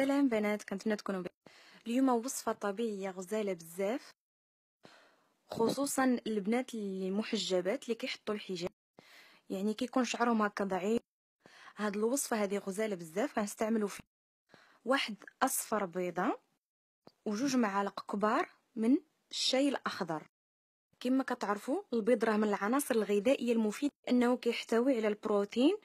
سلام بنات كنتمنى تكونوا بخير اليوم وصفه طبيعيه غزاله بزاف خصوصا البنات اللي محجبات اللي كيحطوا الحجاب يعني كيكون شعرهم هكا ضعيف هاد الوصفه هذه غزاله بزاف غنستعملوا فيها واحد اصفر بيضه وجوج معالق كبار من الشاي الاخضر كما كتعرفوا البيض راه من العناصر الغذائيه المفيده انه كيحتوي على البروتين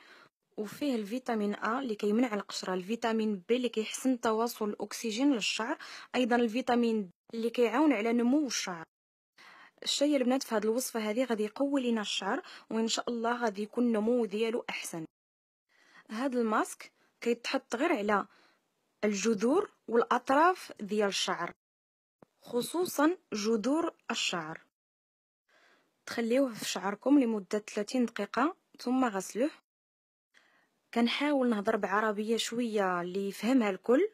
وفيه الفيتامين ا اللي كيمنع القشره الفيتامين بي اللي كيحسن تواصل الاكسجين للشعر ايضا الفيتامين د اللي كيعاون على نمو الشعر الشيء البنات في هذه الوصفه هذه غادي يقوي لينا الشعر وان شاء الله غادي يكون النمو ديالو احسن هذا الماسك كيتحط غير على الجذور والاطراف ديال الشعر خصوصا جذور الشعر تخليوه في شعركم لمده 30 دقيقه ثم غسلوه كنحاول نهضر بعربيه شويه اللي يفهمها الكل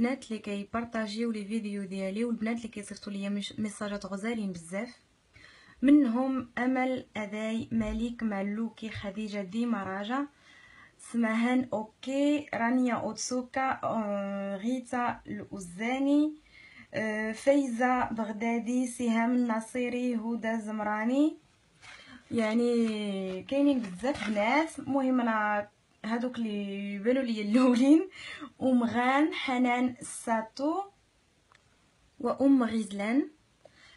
البنات اللي كيبارطاجيو لي فيديو ديالي والبنات اللي كيصيفطوا ليا ميساجات غزالين بزاف منهم امل اذاي مليك مالوكي خديجه ديما راجا سماهان اوكي رانيا اوتسوكا آه، غيتا الاوزاني آه، فايزة بغدادي سهام النصيري هدى زمراني يعني كاينين بزاف بنات المهم انا هادوك اللي بانوا لي الاولين ومغان حنان ساتو وام غزلان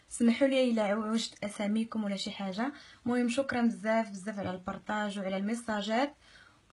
سمحوا لي الا عوجت اساميكم ولا شي حاجه المهم شكرا بزاف بزاف على البارطاج وعلى الميساجات